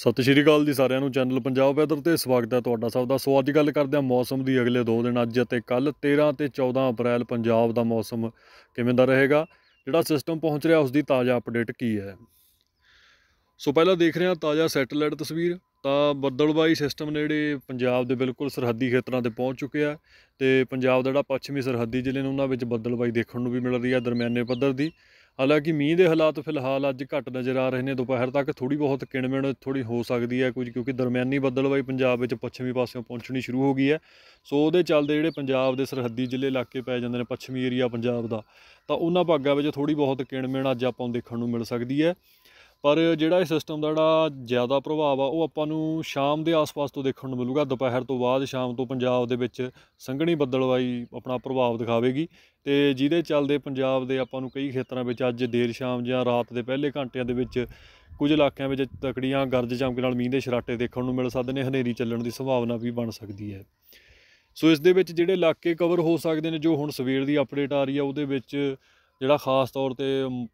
ਸਤਿ ਸ਼੍ਰੀ ਅਕਾਲ ਜੀ ਸਾਰਿਆਂ ਨੂੰ ਚੈਨਲ ਪੰਜਾਬ ਵੈਦਰ ਤੇ ਸਵਾਗਤ ਹੈ ਤੁਹਾਡਾ ਸਭ ਦਾ ਸੋ ਅੱਜ ਗੱਲ ਕਰਦੇ ਹਾਂ ਮੌਸਮ ਦੀ ਅਗਲੇ 2 ਦਿਨ ਅੱਜ ਅਤੇ ਕੱਲ 13 ਤੇ 14 ਅਪ੍ਰੈਲ ਪੰਜਾਬ ਦਾ ਮੌਸਮ ਕਿਵੇਂ ਦਾ ਰਹੇਗਾ ਜਿਹੜਾ ਸਿਸਟਮ ਪਹੁੰਚ ਰਿਹਾ ਉਸ ਦੀ ਤਾਜ਼ਾ ਅਪਡੇਟ ਕੀ ਹੈ ਸੋ ਪਹਿਲਾਂ ਦੇਖ ਰਹੇ ਹਾਂ ਤਾਜ਼ਾ ਸੈਟੇਲਾਈਟ ਤਸਵੀਰ ਤਾਂ ਬੱਦਲਬਾਈ ਸਿਸਟਮ ਨੇ ਜਿਹੜੇ ਪੰਜਾਬ ਦੇ ਬਿਲਕੁਲ ਸਰਹੱਦੀ ਖੇਤਰਾਂ ਤੇ ਪਹੁੰਚ ਚੁੱਕਿਆ ਤੇ ਪੰਜਾਬ ਦਾ ਜਿਹੜਾ ਪੱਛਮੀ ਸਰਹੱਦੀ ਜ਼ਿਲ੍ਹੇ ਨੇ ਉਹਨਾਂ ਵਿੱਚ ਬੱਦਲਬਾਈ ਦੇਖਣ ਨੂੰ ਵੀ ਮਿਲ ਰਹੀ ਹੈ ਦਰਮਿਆਨੇ ਪੱਧਰ ਦੀ ਹਾਲਾਂਕਿ ਮੀਂਹ ਦੇ ਹਾਲਾਤ ਫਿਲਹਾਲ ਅੱਜ ਘੱਟ ਨਜ਼ਰ ਆ ਰਹੇ ਨੇ ਦੁਪਹਿਰ ਤੱਕ ਥੋੜੀ ਬਹੁਤ ਕਿਣਮਿਣ ਥੋੜੀ ਹੋ ਸਕਦੀ ਹੈ ਕੁਝ ਕਿਉਂਕਿ ਦਰਮਿਆਨੀ ਬੱਦਲਬਾਈ ਪੰਜਾਬ ਵਿੱਚ ਪੱਛਮੀ ਪਾਸਿਓਂ ਪਹੁੰਚਣੀ ਸ਼ੁਰੂ ਹੋ ਗਈ ਹੈ ਸੋ ਉਹਦੇ ਚੱਲਦੇ ਜਿਹੜੇ ਪੰਜਾਬ ਦੇ ਸਰਹੱਦੀ ਜ਼ਿਲ੍ਹੇ ਇਲਾਕੇ ਪੈ ਜਾਂਦੇ ਨੇ ਪੱਛਮੀ ਏਰੀਆ ਪੰਜਾਬ ਦਾ ਤਾਂ ਉਹਨਾਂ ਭਾਗਾਂ ਵਿੱਚ ਥੋੜੀ ਬਹੁਤ ਕਿਣਮਿਣ ਅੱਜ ਆਪਾਂ ਨੂੰ ਦੇਖਣ ਨੂੰ ਮਿਲ ਸਕਦੀ ਹੈ ਪਰ ਜਿਹੜਾ ਇਹ ਸਿਸਟਮ ਦਾ ਜਿਹੜਾ ਜ਼ਿਆਦਾ ਪ੍ਰਭਾਵ ਆ ਉਹ ਆਪਾਂ ਨੂੰ ਸ਼ਾਮ ਦੇ ਆਸ-ਪਾਸ ਤੋਂ ਦੇਖਣ ਨੂੰ ਮਿਲੂਗਾ ਦੁਪਹਿਰ ਤੋਂ ਬਾਅਦ ਸ਼ਾਮ ਤੋਂ ਪੰਜਾਬ ਦੇ ਵਿੱਚ ਸੰਘਣੀ ਬੱਦਲਵਾਈ ਆਪਣਾ ਪ੍ਰਭਾਵ ਦਿਖਾਵੇਗੀ ਤੇ ਜਿਹਦੇ ਚੱਲਦੇ ਪੰਜਾਬ ਦੇ ਆਪਾਂ ਨੂੰ ਕਈ ਖੇਤਰਾਂ ਵਿੱਚ ਅੱਜ ਦੇਰ ਸ਼ਾਮ ਜਾਂ ਰਾਤ ਦੇ ਪਹਿਲੇ ਘੰਟਿਆਂ ਦੇ ਵਿੱਚ ਕੁਝ ਇਲਾਕਿਆਂ ਵਿੱਚ ਤਕੜੀਆਂ ਗਰਜ ਚਮਕ ਨਾਲ ਮੀਂਹ ਦੇ ਛਰਾਟੇ ਦੇਖਣ ਨੂੰ ਮਿਲ ਸਕਦੇ ਨੇ ਹਨੇਰੀ ਚੱਲਣ ਦੀ ਸੰਭਾਵਨਾ ਵੀ ਬਣ ਸਕਦੀ ਹੈ ਸੋ ਇਸ ਦੇ ਵਿੱਚ ਜਿਹੜੇ ਇਲਾਕੇ ਕਵਰ ਹੋ ਸਕਦੇ ਨੇ ਜੋ ਹੁਣ ਸਵੇਰ ਦੀ ਅਪਡੇਟ ਆ ਰਹੀ ਆ ਉਹਦੇ ਵਿੱਚ ਜਿਹੜਾ ਖਾਸ ਤੌਰ ਤੇ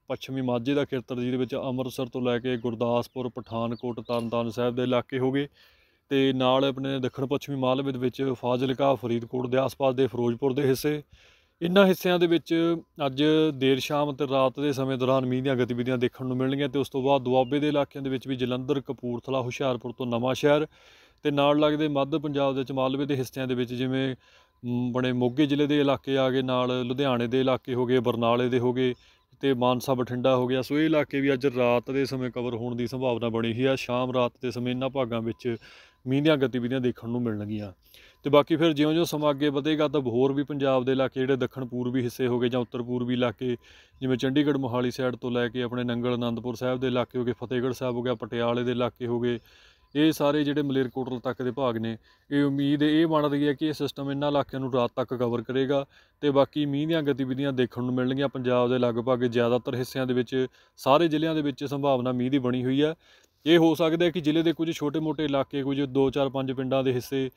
ਪੱਛਮੀ ਮਾਝੇ ਦਾ ਖੇਤਰ ਜਿਹਦੇ ਵਿੱਚ ਅੰਮ੍ਰਿਤਸਰ ਤੋਂ ਲੈ ਕੇ ਗੁਰਦਾਸਪੁਰ ਪਠਾਨਕੋਟ ਤਰਨਤਾਰਨ ਸਾਹਿਬ ਦੇ ਇਲਾਕੇ ਹੋਗੇ ਤੇ ਨਾਲ ਆਪਣੇ ਦੱਖਣ ਪੱਛਮੀ ਮਾਲਵੇ ਦੇ ਵਿੱਚ ਫਾਜ਼ਿਲਕਾ ਫਰੀਦਕੋਟ ਦੇ ਆਸ-ਪਾਸ ਦੇ ਫਿਰੋਜ਼ਪੁਰ ਦੇ ਹਿੱਸੇ ਇਨ੍ਹਾਂ ਹਿੱਸਿਆਂ ਦੇ ਵਿੱਚ ਅੱਜ ਦੇਰ ਸ਼ਾਮ ਤੇ ਰਾਤ ਦੇ ਸਮੇਂ ਦੌਰਾਨ ਮੀਂਹ ਦੀਆਂ ਗਤੀਵਿਧੀਆਂ ਦੇਖਣ ਨੂੰ ਮਿਲਣਗੀਆਂ ਤੇ ਉਸ ਤੋਂ ਬਾਅਦ ਦੁਆਬੇ ਦੇ ਇਲਾਕਿਆਂ ਦੇ ਵਿੱਚ ਵੀ ਜਲੰਧਰ ਕਪੂਰਥਲਾ ਹੁਸ਼ਿਆਰਪੁਰ ਤੋਂ ਨਵਾਂ ਸ਼ਹਿਰ ਤੇ ਨਾਲ ਲੱਗਦੇ ਮੱਧ ਪੰਜਾਬ ਦੇ ਵਿੱਚ ਮਾਲਵੇ ਦੇ ਹਿੱਸਿਆਂ ਦੇ ਵਿੱਚ ਜਿਵੇਂ ਬਣੇ ਮੋਗੇ ਜ਼ਿਲ੍ਹੇ ਦੇ ਇਲਾਕੇ ਆ ਗਏ ਨਾਲ ਲੁਧਿਆਣੇ ਦੇ ਇਲਾਕੇ ਹੋ ਗਏ ਬਰਨਾਲੇ ਦੇ ਹੋ ਗਏ ਤੇ ਮਾਨਸਾ ਬਠਿੰਡਾ ਹੋ ਗਿਆ ਸੋ ਇਹ ਇਲਾਕੇ ਵੀ ਅੱਜ ਰਾਤ ਦੇ ਸਮੇਂ ਕਵਰ ਹੋਣ ਦੀ ਸੰਭਾਵਨਾ ਬਣੀ ਹੋਈ ਆ ਸ਼ਾਮ ਰਾਤ ਦੇ ਸਮੇਂ ਇਹਨਾਂ ਭਾਗਾਂ ਵਿੱਚ ਮੀਂਹ ਦੀਆਂ ਗਤੀਵਿਧੀਆਂ ਦੇਖਣ ਨੂੰ ਮਿਲਣਗੀਆਂ ਤੇ ਬਾਕੀ ਫਿਰ ਜਿਉਂ-ਜਿਉਂ ਸਮਾਂ ਅੱਗੇ ਵਧੇਗਾ ਤਾਂ ਹੋਰ ਵੀ ਪੰਜਾਬ ਦੇ ਇਲਾਕੇ ਜਿਹੜੇ ਦੱਖਣ ਪੂਰਬੀ ਹਿੱਸੇ ਹੋਗੇ ਜਾਂ ਉੱਤਰ ਪੂਰਬੀ ਇਲਾਕੇ ਜਿਵੇਂ ਚੰਡੀਗੜ੍ਹ ਮੋਹਾਲੀ ਸਾਈਡ ਤੋਂ ਲੈ ਕੇ ਆਪਣੇ ਨੰਗਲ ਅਨੰਦਪੁਰ ਸਾਹਿਬ ਦੇ ਇਲਾਕੇ ਹੋਗੇ ਫਤਿਹਗੜ੍ਹ ਸਾਹਿਬ ਹੋ ਗਿਆ ਪਟਿਆਲੇ ਦੇ ਇਲਾਕੇ ਹੋਗੇ ਇਹ ਸਾਰੇ ਜਿਹੜੇ ਮਲੇਰਕੋਟਲ ਤੱਕ ਦੇ ਭਾਗ ਨੇ ਇਹ ਉਮੀਦ ਇਹ ਬਣ ਰਹੀ ਹੈ ਕਿ ਇਹ ਸਿਸਟਮ ਇਹਨਾਂ ਇਲਾਕਿਆਂ ਨੂੰ ਰਾਤ ਤੱਕ ਕਵਰ ਕਰੇਗਾ ਤੇ ਬਾਕੀ ਮੀਂਹ ਦੀਆਂ ਗਤੀਵਿਧੀਆਂ ਦੇਖਣ ਨੂੰ ਮਿਲਣਗੀਆਂ ਪੰਜਾਬ ਦੇ ਲਗਭਗ ਜ਼ਿਆਦਾਤਰ ਹਿੱਸਿਆਂ ਦੇ ਵਿੱਚ ਸਾਰੇ ਜ਼ਿਲ੍ਹਿਆਂ ਦੇ ਵਿੱਚ ਸੰਭਾਵਨਾ ਮੀਂਹ ਦੀ ਬਣੀ ਹੋਈ ਹੈ ਇਹ ਹੋ ਸਕਦਾ ਹੈ ਕਿ ਜ਼ਿਲ੍ਹੇ ਦੇ ਕੁਝ ਛੋਟੇ-ਮੋਟੇ ਇਲਾਕੇ ਕੁਝ 2-4-5 ਪਿੰਡਾਂ ਦੇ ਹਿੱਸੇ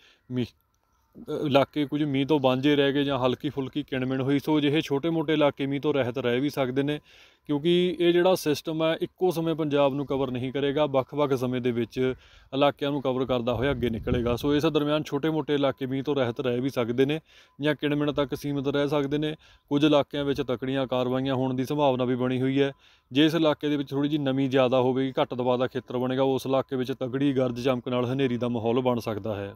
ਇਲਾਕੇ ਕੁਝ ਮੀਂਹ ਤੋਂ ਬਾਂਝੇ ਰਹਿ ਗਏ ਜਾਂ ਹਲਕੀ ਫੁਲਕੀ ਕਿਣਮਿਣ ਹੋਈ ਸੋ ਜਿਹੇ ਛੋਟੇ-ਮੋਟੇ ਇਲਾਕੇ ਮੀਂਹ ਤੋਂ ਰਹਿਤ ਰਹਿ ਵੀ ਸਕਦੇ ਨੇ ਕਿਉਂਕਿ ਇਹ ਜਿਹੜਾ ਸਿਸਟਮ ਹੈ ਇੱਕੋ ਸਮੇਂ ਪੰਜਾਬ ਨੂੰ ਕਵਰ ਨਹੀਂ ਕਰੇਗਾ ਵੱਖ-ਵੱਖ ਸਮੇਂ ਦੇ ਵਿੱਚ ਇਲਾਕਿਆਂ ਨੂੰ ਕਵਰ ਕਰਦਾ ਹੋਇਆ ਅੱਗੇ ਨਿਕਲੇਗਾ ਸੋ ਇਸ ਦਰਮਿਆਨ ਛੋਟੇ-ਮੋਟੇ ਇਲਾਕੇ ਮੀਂਹ ਤੋਂ ਰਹਿਤ ਰਹਿ ਵੀ ਸਕਦੇ ਨੇ ਜਾਂ ਕਿਣਮਿਣ ਤੱਕ ਸੀਮਿਤ ਰਹਿ ਸਕਦੇ ਨੇ ਕੁਝ ਇਲਾਕਿਆਂ ਵਿੱਚ ਤਕੜੀਆਂ ਕਾਰਵਾਈਆਂ ਹੋਣ ਦੀ ਸੰਭਾਵਨਾ ਵੀ ਬਣੀ ਹੋਈ ਹੈ ਜੇ ਇਸ ਇਲਾਕੇ ਦੇ ਵਿੱਚ ਥੋੜੀ ਜੀ ਨਮੀ ਜ਼ਿਆਦਾ ਹੋਵੇਗੀ ਘੱਟ ਦਬਾਅ ਦਾ ਖੇਤਰ ਬਣੇਗਾ ਉਸ ਇਲਾਕੇ ਵਿੱਚ ਤਕੜੀ ਗਰਜ ਚਮਕ ਨਾਲ ਹਨੇਰੀ ਦਾ ਮਾਹੌਲ ਬਣ ਸਕਦਾ ਹੈ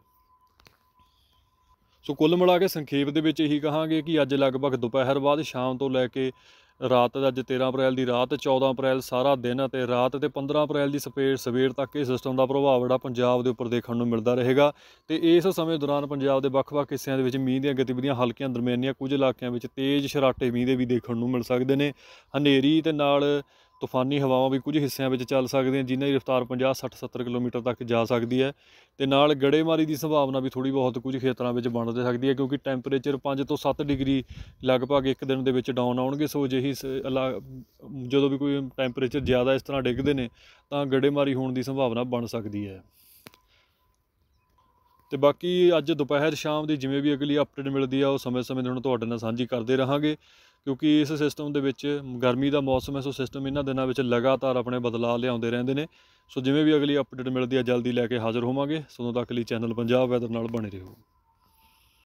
ਸੋ ਕੁੱਲ ਮਿਲਾ ਕੇ ਸੰਖੇਪ ਦੇ ਵਿੱਚ ਇਹੀ ਕਹਾਂਗੇ ਕਿ ਅੱਜ ਲਗਭਗ ਦੁਪਹਿਰ ਬਾਅਦ ਸ਼ਾਮ ਤੋਂ ਲੈ ਕੇ ਰਾਤ ਦਾ ਅੱਜ 13 ਅਪ੍ਰੈਲ ਦੀ ਰਾਤ 14 ਅਪ੍ਰੈਲ ਸਾਰਾ ਦਿਨ ਅਤੇ ਰਾਤ ਤੇ 15 ਅਪ੍ਰੈਲ ਦੀ ਸਵੇਰ ਸਵੇਰ ਤੱਕ ਇਹ ਸਿਸਟਮ ਦਾ ਪ੍ਰਭਾਵ ਜਿਹੜਾ ਪੰਜਾਬ ਦੇ ਉੱਪਰ ਦੇਖਣ ਨੂੰ ਮਿਲਦਾ ਰਹੇਗਾ ਤੇ ਇਸ ਸਮੇਂ ਦੌਰਾਨ ਪੰਜਾਬ ਦੇ ਵੱਖ-ਵੱਖ ਹਿੱਸਿਆਂ ਦੇ ਵਿੱਚ ਮੀਂਹ ਦੀਆਂ ਗਤੀਵਿਧੀਆਂ ਹਲਕੀਆਂ ਦਰਮਿਆਨੀਆਂ ਕੁਝ ਇਲਾਕਿਆਂ ਵਿੱਚ ਤੇਜ਼ ਸ਼ਰਾਟੇ ਮੀਂਹ ਦੇ ਵੀ ਦੇਖਣ ਨੂੰ ਮਿਲ ਸਕਦੇ ਨੇ ਹਨੇਰੀ ਤੇ ਨਾਲ ਤੂਫਾਨੀ ਹਵਾਵਾਂ ਵੀ ਕੁਝ ਹਿੱਸਿਆਂ ਵਿੱਚ ਚੱਲ ਸਕਦੀਆਂ ਜਿਨ੍ਹਾਂ ਦੀ ਰਫ਼ਤਾਰ 50 60 70 ਕਿਲੋਮੀਟਰ ਤੱਕ ਜਾ ਸਕਦੀ ਹੈ ਤੇ ਨਾਲ ਗੜੇਮਾਰੀ ਦੀ ਸੰਭਾਵਨਾ ਵੀ ਥੋੜੀ ਬਹੁਤ ਕੁਝ ਖੇਤਰਾਂ ਵਿੱਚ ਬਣ ਸਕਦੀ ਹੈ ਕਿਉਂਕਿ ਟੈਂਪਰੇਚਰ 5 ਤੋਂ 7 ਡਿਗਰੀ ਲਗਭਗ ਇੱਕ ਦਿਨ ਦੇ ਵਿੱਚ ਡਾਊਨ ਆਉਣਗੇ ਸੋ ਜਿਹੀ ਜਦੋਂ ਵੀ ਕੋਈ ਟੈਂਪਰੇਚਰ ਜ਼ਿਆਦਾ ਇਸ ਤਰ੍ਹਾਂ ਡਿੱਗਦੇ ਨੇ ਤਾਂ ਗੜੇਮਾਰੀ ਹੋਣ ਦੀ ਸੰਭਾਵਨਾ ਬਣ ਸਕਦੀ ਹੈ ਤੇ ਬਾਕੀ ਅੱਜ ਦੁਪਹਿਰ ਸ਼ਾਮ ਦੀ ਜਿਵੇਂ ਵੀ ਅਗਲੀ ਅਪਡੇਟ ਮਿਲਦੀ ਆ ਉਹ ਸਮੇਂ-ਸਮੇਂ ਦੇ ਹੁਣ ਤੁਹਾਡੇ ਨਾਲ ਸਾਂਝੀ ਕਰਦੇ ਰਹਾਂਗੇ ਕਿਉਂਕਿ ਇਸ ਸਿਸਟਮ ਦੇ ਵਿੱਚ ਗਰਮੀ ਦਾ ਮੌਸਮ ਹੈ ਸੋ ਸਿਸਟਮ ਇਹਨਾਂ ਦਿਨਾਂ ਵਿੱਚ ਲਗਾਤਾਰ ਆਪਣੇ ਬਦਲਾਅ ਲਿਆਉਂਦੇ ਰਹਿੰਦੇ ਨੇ ਸੋ ਜਿਵੇਂ ਵੀ ਅਗਲੀ ਅਪਡੇਟ ਮਿਲਦੀ ਆ ਜਲਦੀ ਲੈ ਕੇ ਹਾਜ਼ਰ ਹੋਵਾਂਗੇ ਸਦੋਂ ਤੱਕ ਲਈ ਚੈਨਲ ਪੰਜਾਬ ਵੈਦਰ ਨਾਲ ਬਣੇ ਰਹੋ